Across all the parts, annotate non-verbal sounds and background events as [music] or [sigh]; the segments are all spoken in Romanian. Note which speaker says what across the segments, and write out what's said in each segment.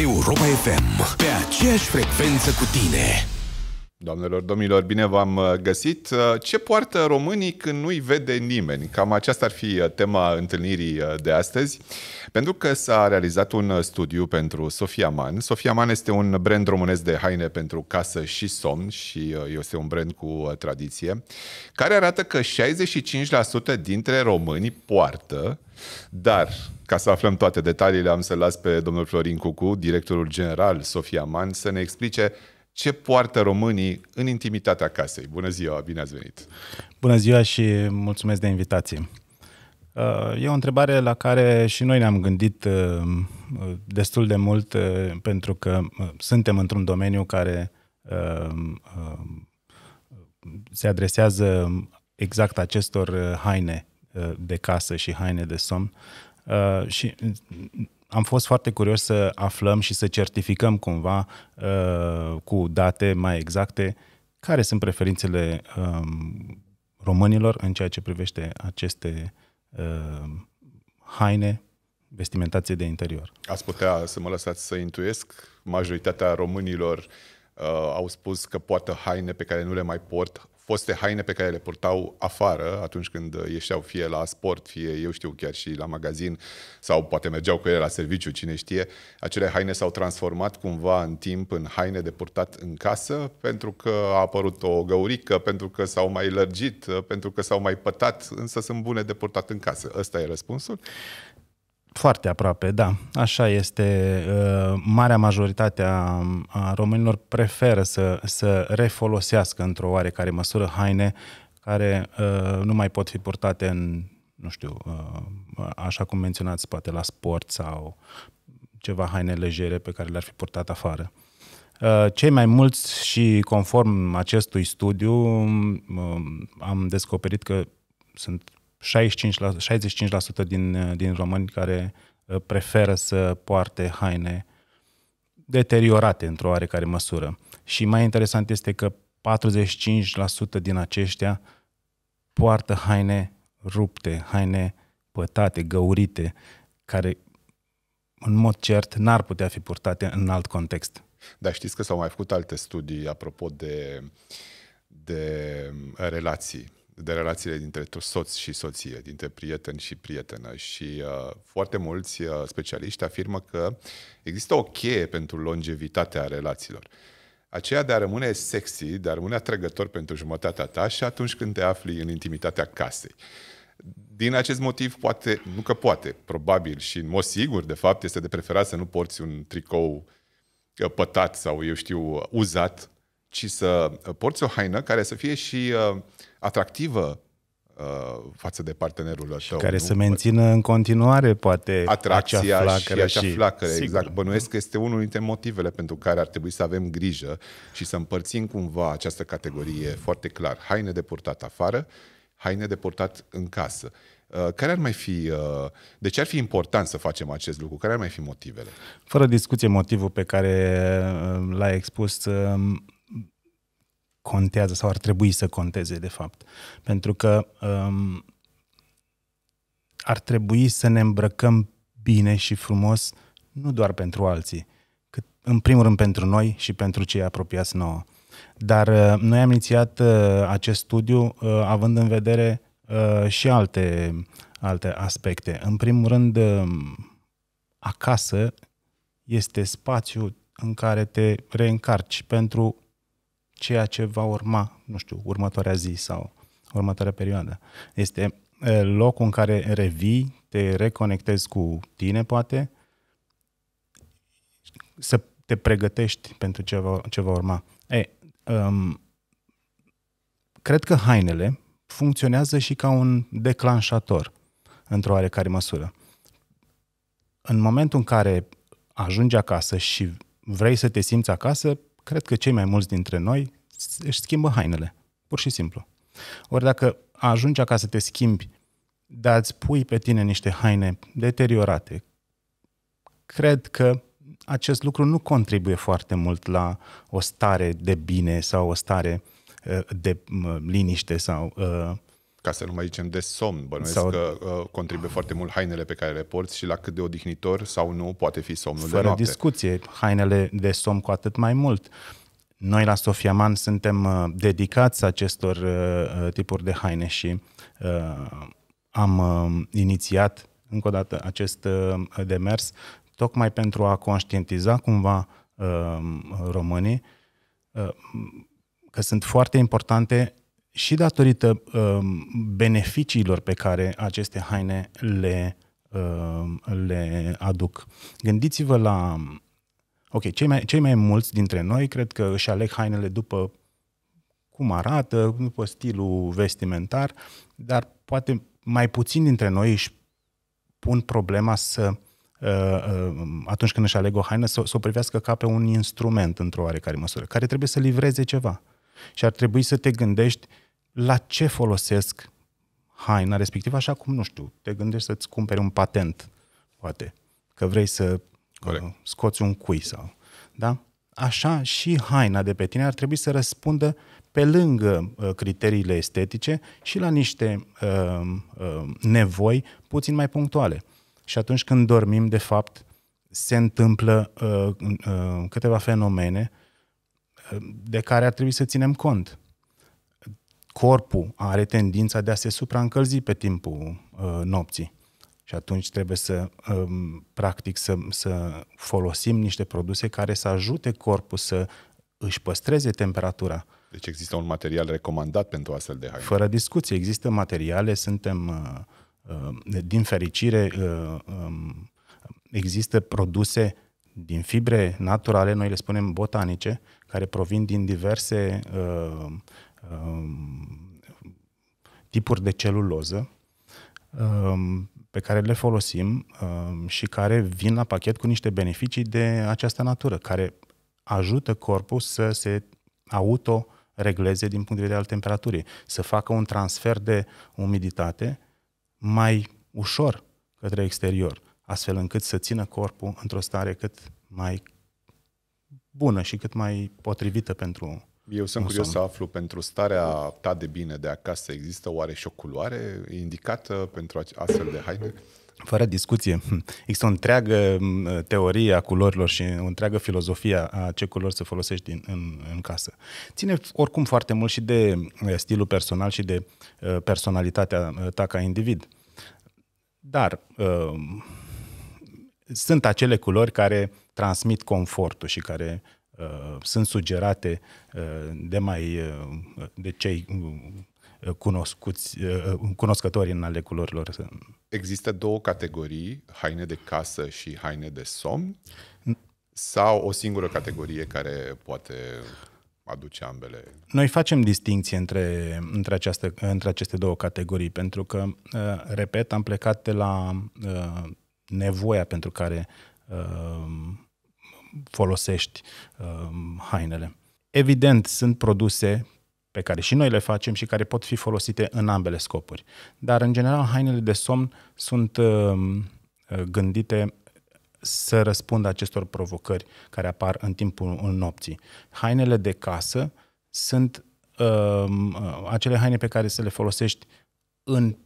Speaker 1: Europa FM, pe aceeași frecvență cu tine. Doamnelor, domnilor, bine v-am uh, găsit. Uh, ce poartă românii când nu-i vede nimeni? Cam aceasta ar fi uh, tema întâlnirii de astăzi, pentru că s-a realizat un studiu pentru Sofia Man. Sofia Man este un brand românesc de haine pentru casă și somn și este un brand cu tradiție, care arată că 65% dintre români poartă dar, ca să aflăm toate detaliile, am să las pe domnul Florin Cucu, directorul general Sofia Man, să ne explice ce poartă românii în intimitatea casei. Bună ziua, bine ați venit!
Speaker 2: Bună ziua și mulțumesc de invitație! Uh, e o întrebare la care și noi ne-am gândit uh, destul de mult uh, pentru că suntem într-un domeniu care se adresează exact acestor haine Uh, de casă și haine de somn. Uh, și am fost foarte curios să aflăm și să certificăm cumva uh, cu date mai exacte care sunt preferințele um, românilor în ceea ce privește aceste haine, vestimentație de interior. Ați
Speaker 1: putea să mă lăsați să intuiesc? Majoritatea românilor uh, au spus că poartă haine pe care nu le mai port, foste haine pe care le purtau afară atunci când ieșeau fie la sport, fie eu știu chiar și la magazin sau poate mergeau cu ele la serviciu, cine știe, acele haine s-au transformat cumva în timp în haine de purtat în casă pentru că a apărut o găurică, pentru că s-au mai lărgit, pentru că s-au mai pătat, însă sunt bune de purtat în casă. Ăsta e răspunsul?
Speaker 2: Foarte aproape, da. Așa este. Uh, marea majoritate a, românilor preferă să, să refolosească într-o oarecare măsură haine care uh, nu mai pot fi purtate în, nu știu, uh, așa cum menționați, poate la sport sau ceva haine legere pe care le-ar fi purtat afară. Cei mai mulți și conform acestui studiu um, am descoperit că sunt 65%, la, 65% din, din români care uh, preferă să poarte haine deteriorate într-o oarecare măsură. Și mai interesant este că 45% din aceștia poartă haine rupte, haine pătate, găurite, care în mod cert n-ar putea fi purtate în alt context.
Speaker 1: Dar știți că s-au mai făcut alte studii apropo de, de relații de relațiile dintre soț și soție, dintre prieten și prietenă și uh, foarte mulți uh, specialiști afirmă că există o cheie pentru longevitatea relațiilor. Aceea de a rămâne sexy, de a rămâne atrăgător pentru jumătatea ta și atunci când te afli în intimitatea casei. Din acest motiv, poate, nu că poate, probabil și în mod sigur, de fapt, este de preferat să nu porți un tricou uh, pătat sau, eu știu, uh, uzat ci să uh, porți o haină care să fie și uh, atractivă uh, față de partenerul tău. care nu? să
Speaker 2: mențină în continuare, poate, atracția acea flacără. Și acea și... flacără,
Speaker 1: exact. Bănuiesc că este unul dintre motivele pentru care ar trebui să avem grijă și să împărțim cumva această categorie foarte clar. Haine de purtat afară, haine de purtat în casă. Uh, care ar mai fi, uh, de ce ar fi important să facem acest lucru? Care ar mai fi motivele?
Speaker 2: Fără discuție, motivul pe care l-ai expus um, contează sau ar trebui să conteze, de fapt. Pentru că um, ar trebui să ne îmbrăcăm bine și frumos, nu doar pentru alții, cât în primul rând pentru noi și pentru cei apropiați nouă. Dar uh, noi am inițiat uh, acest studiu uh, având în vedere uh, și alte, alte aspecte. În primul rând, uh, acasă este spațiu în care te reîncarci pentru ceea ce va urma, nu știu, următoarea zi sau următoarea perioadă. Este locul în care revii, te reconectezi cu tine, poate, să te pregătești pentru ce va, ce va urma. E, um, cred că hainele funcționează și ca un declanșator, într-o oarecare măsură. În momentul în care ajungi acasă și vrei să te simți acasă, cred că cei mai mulți dintre noi își schimbă hainele, pur și simplu. Ori dacă ajungi acasă, te schimbi, dar îți pui pe tine niște haine deteriorate, cred că acest lucru nu contribuie foarte mult la o stare de bine sau o stare uh, de uh, liniște sau uh, ca să nu mai zicem de somn. Bănuiesc sau...
Speaker 1: că uh, contribuie foarte mult hainele pe care le porți și la cât de odihnitor sau nu poate fi somnul Fără de noapte.
Speaker 2: discuție, hainele de somn cu atât mai mult. Noi la Sofiaman suntem uh, dedicați acestor uh, uh, tipuri de haine și uh, am uh, inițiat încă o dată acest uh, demers tocmai pentru a conștientiza cumva uh, românii uh, că sunt foarte importante și datorită um, beneficiilor pe care aceste haine le, um, le aduc. Gândiți-vă la. Ok, cei mai, cei mai mulți dintre noi cred că își aleg hainele după cum arată, după stilul vestimentar, dar poate mai puțin dintre noi își pun problema să uh, uh, atunci când își aleg o haină, să, să o privească ca pe un instrument într-o oarecare măsură, care trebuie să livreze ceva. Și ar trebui să te gândești uh, la ce folosesc haina respectivă, așa cum, nu știu, te gândești să-ți cumperi un patent, poate, că vrei să Corect. Uh, scoți un cui sau... Da? Așa și haina de pe tine ar trebui să răspundă pe lângă uh, criteriile estetice și la niște uh, uh, nevoi puțin mai punctuale. Și atunci când dormim, de fapt, se întâmplă uh, uh, câteva fenomene uh, de care ar trebui să ținem cont corpul are tendința de a se supraîncălzi pe timpul uh, nopții. Și atunci trebuie să, um, practic, să, să folosim niște produse care să ajute corpul să își păstreze temperatura.
Speaker 1: Deci există un material recomandat pentru astfel de haine? Fără
Speaker 2: discuție, există materiale, suntem, uh, uh, din fericire, uh, um, există produse din fibre naturale, noi le spunem botanice, care provin din diverse uh, Um, tipuri de celuloză um, pe care le folosim um, și care vin la pachet cu niște beneficii de această natură, care ajută corpul să se auto-regleze din punct de vedere al temperaturii, să facă un transfer de umiditate mai ușor către exterior, astfel încât să țină corpul într-o stare cât mai bună și cât mai potrivită pentru eu sunt curios să
Speaker 1: aflu pentru starea ta de bine de acasă, există oare și o culoare indicată pentru astfel de haine?
Speaker 2: Fără discuție. [laughs] Există o întreagă teorie a culorilor și o întreagă filozofie a ce culori să folosești în, în, în casă. Ține oricum foarte mult și de stilul personal și de personalitatea ta ca individ. Dar uh, sunt acele culori care transmit confortul și care Uh, sunt sugerate uh, de mai uh, de cei cunoscuți, cunoscători în ale culorilor.
Speaker 1: Există două categorii, haine de casă și haine de somn, sau o singură categorie care poate aduce ambele?
Speaker 2: Noi facem distinție între, între, această, între aceste două categorii, pentru că, repet, am plecat de la nevoia pentru care folosești uh, hainele. Evident, sunt produse pe care și noi le facem și care pot fi folosite în ambele scopuri. Dar, în general, hainele de somn sunt uh, gândite să răspundă acestor provocări care apar în timpul în nopții. Hainele de casă sunt um, uh, acele haine pe care să le folosești în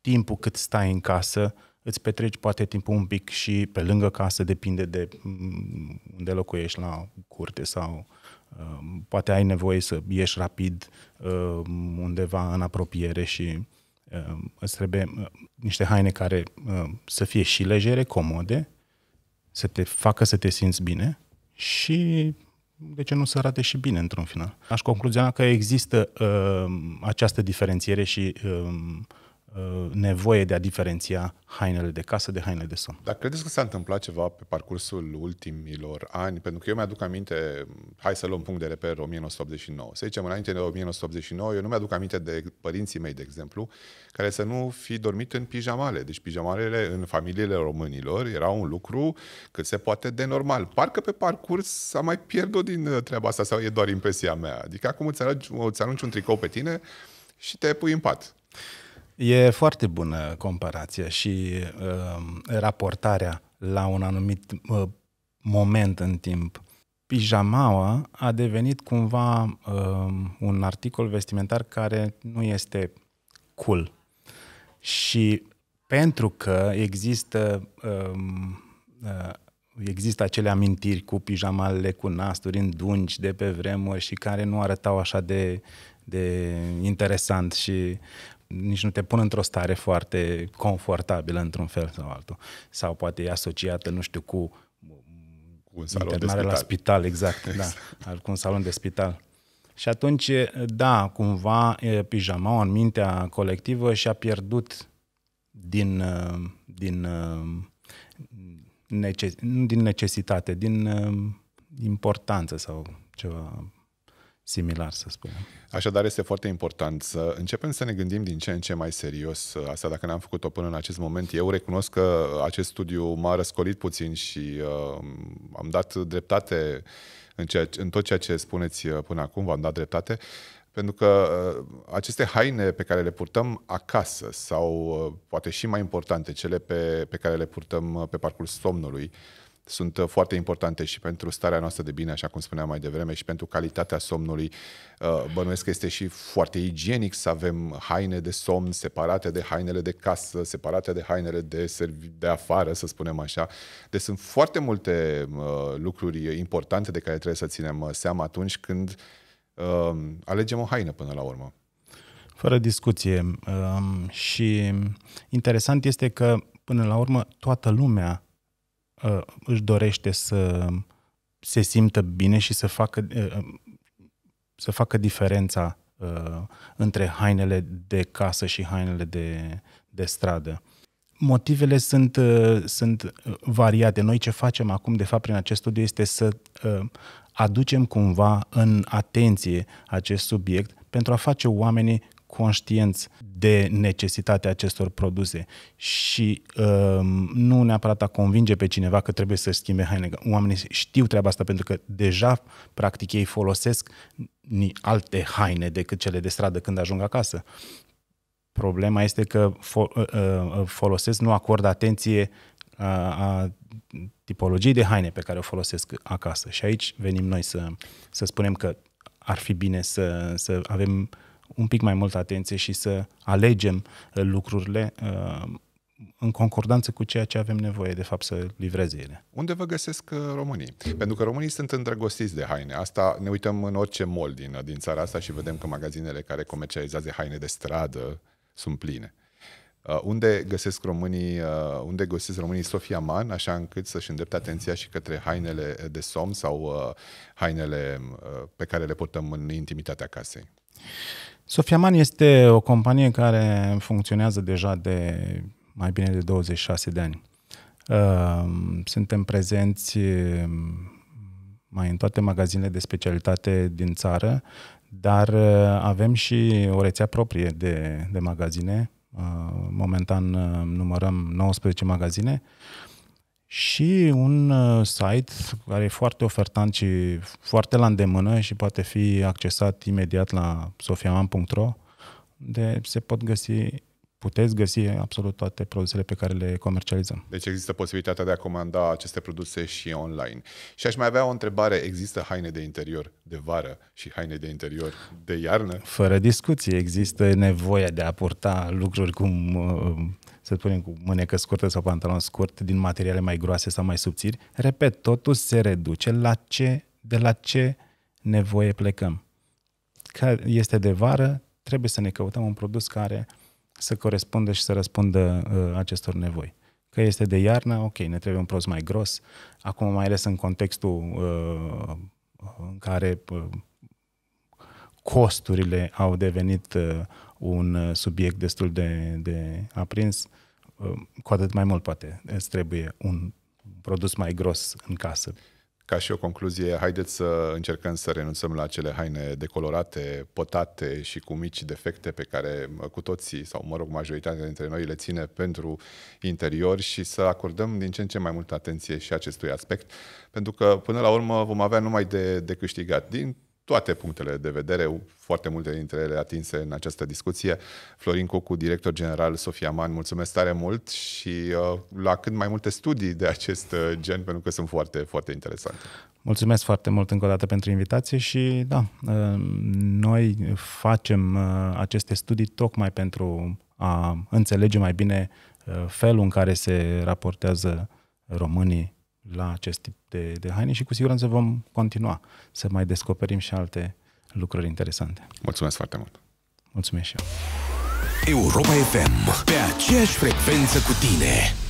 Speaker 2: timpul cât stai în casă, îți petreci poate timpul un pic și pe lângă casă, depinde de mm, unde locuiești, la curte sau uh, poate ai nevoie să ieși rapid uh, undeva în apropiere și uh, îți trebuie niște haine care să fie și legere, comode, să te facă să te simți bine și de ce nu să arate și bine într-un final. Aș concluziona că există uh, această diferențiere și uh, Uh, nevoie de a diferenția hainele de casă de hainele de somn.
Speaker 1: Dar credeți că s-a întâmplat ceva pe parcursul ultimilor ani? Pentru că eu mi-aduc aminte, hai să luăm punct de reper 1989. Să zicem, înainte de 1989, eu nu mi-aduc aminte de părinții mei, de exemplu, care să nu fi dormit în pijamale. Deci pijamalele în familiile românilor era un lucru cât se poate de normal. Parcă pe parcurs s-a mai pierdut din uh, treaba asta sau e doar impresia mea. Adică acum îți arunci, îți arunci un tricou pe tine și te pui în pat.
Speaker 2: E foarte bună comparația și uh, raportarea la un anumit uh, moment în timp. Pijamaua a devenit cumva uh, un articol vestimentar care nu este cool. Și pentru că există uh, uh, există acele amintiri cu pijamalele cu nasturi în dungi de pe vremuri și care nu arătau așa de, de interesant și nici nu te pun într-o stare foarte confortabilă într-un fel sau altul. Sau poate e asociată, nu știu, cu, cu un salon internare de spital. la spital, exact, exact. da, exact. cu un salon de spital. Și atunci, da, cumva pijamaua în mintea colectivă și-a pierdut din, din, nece- din necesitate, din importanță sau ceva similar, să spunem.
Speaker 1: Așadar, este foarte important să începem să ne gândim din ce în ce mai serios. Uh, asta dacă n-am făcut-o până în acest moment. Eu recunosc că acest studiu m-a răscolit puțin și uh, am dat dreptate în, ceea, în tot ceea ce spuneți uh, până acum, v-am dat dreptate. Pentru că uh, aceste haine pe care le purtăm acasă sau poate și mai importante, cele pe, pe care le purtăm pe parcursul somnului, uh, sunt uh, foarte importante și pentru starea noastră de bine, așa cum spuneam mai devreme, și pentru calitatea somnului. Uh, bănuiesc că este și foarte igienic să avem haine de somn separate de hainele de casă, separate de hainele de, serv- de afară, să spunem așa. Deci sunt foarte multe uh, lucruri importante de care trebuie să ținem seama atunci când alegem o haină până la urmă.
Speaker 2: Fără discuție. Um, și interesant este că, până la urmă, toată lumea uh, își dorește să se simtă bine și să facă, uh, um, să facă diferența uh, între hainele de casă și hainele de, de stradă. Motivele sunt, uh, sunt uh, variate. Noi ce facem acum, de fapt, prin acest studiu este să uh, aducem cumva în atenție acest subiect pentru a face oamenii conștienți de necesitatea acestor produse și um, nu neapărat a convinge pe cineva că trebuie să schimbe haine. Oamenii știu treaba asta pentru că deja, practic, ei folosesc alte haine decât cele de stradă când ajung acasă. Problema este că uh, uh, folosesc, nu acord atenție uh, a tipologiei de haine pe care o folosesc acasă. Și aici venim noi să, să spunem că ar fi bine să, să avem un pic mai multă atenție și să alegem uh, lucrurile uh, în concordanță cu ceea ce avem nevoie, de fapt, să livreze ele.
Speaker 1: Unde vă găsesc uh, românii? Pentru că românii sunt îndrăgostiți de haine. Asta ne uităm în orice mall din, din țara asta și vedem că magazinele care comercializează haine de stradă sunt pline. Uh, unde găsesc românii, uh, unde găsesc românii Sofia Man, așa încât să-și îndrepte atenția și către hainele de somn sau uh, hainele pe care le purtăm în intimitatea casei?
Speaker 2: Sofiaman este o companie care funcționează deja de mai bine de 26 de ani. Ehm, suntem prezenți ehm, mai în toate magazinele de specialitate din țară, dar ehm, avem și o rețea proprie de, de magazine. Momentan numărăm 19 magazine și un uh, site care e foarte ofertant și foarte la îndemână și poate fi accesat imediat la sofiaman.ro unde se pot găsi puteți găsi absolut toate produsele pe care le comercializăm.
Speaker 1: Deci există posibilitatea de a comanda aceste produse și online. Și aș mai avea o întrebare, există haine de interior de vară și haine de interior de iarnă?
Speaker 2: Fără discuție, există nevoia de a purta lucruri cum uh, să spunem cu mânecă scurtă sau pantalon scurt, din materiale mai groase sau mai subțiri, repet, totul se reduce la ce, de la ce nevoie plecăm. Că este de vară, trebuie să ne căutăm un produs care să corespundă și să răspundă uh, acestor nevoi. Că este de iarnă, ok, ne trebuie un produs mai gros. Acum, mai ales în contextul uh, în care uh, costurile au devenit uh, un uh, subiect destul de, de aprins, uh, cu atât mai mult poate îți trebuie un produs mai gros în casă.
Speaker 1: Ca și o concluzie, haideți să încercăm să renunțăm la acele haine decolorate, potate și cu mici defecte pe care cu toții, sau mă rog, majoritatea dintre noi le ține pentru interior și să acordăm din ce în ce mai multă atenție și acestui aspect, pentru că până la urmă vom avea numai de, de câștigat din toate punctele de vedere, foarte multe dintre ele atinse în această discuție. Florin Cucu, director general Sofia Man, mulțumesc tare mult și uh, la cât mai multe studii de acest uh, gen, pentru că sunt foarte, foarte interesante.
Speaker 2: Mulțumesc foarte mult încă o dată pentru invitație și da, uh, noi facem uh, aceste studii tocmai pentru a înțelege mai bine uh, felul în care se raportează românii la acest tip de, de haine și cu siguranță vom continua să mai descoperim și alte lucruri interesante. Mulțumesc foarte mult! Mulțumesc și eu! Europa FM, pe aceeași frecvență cu tine!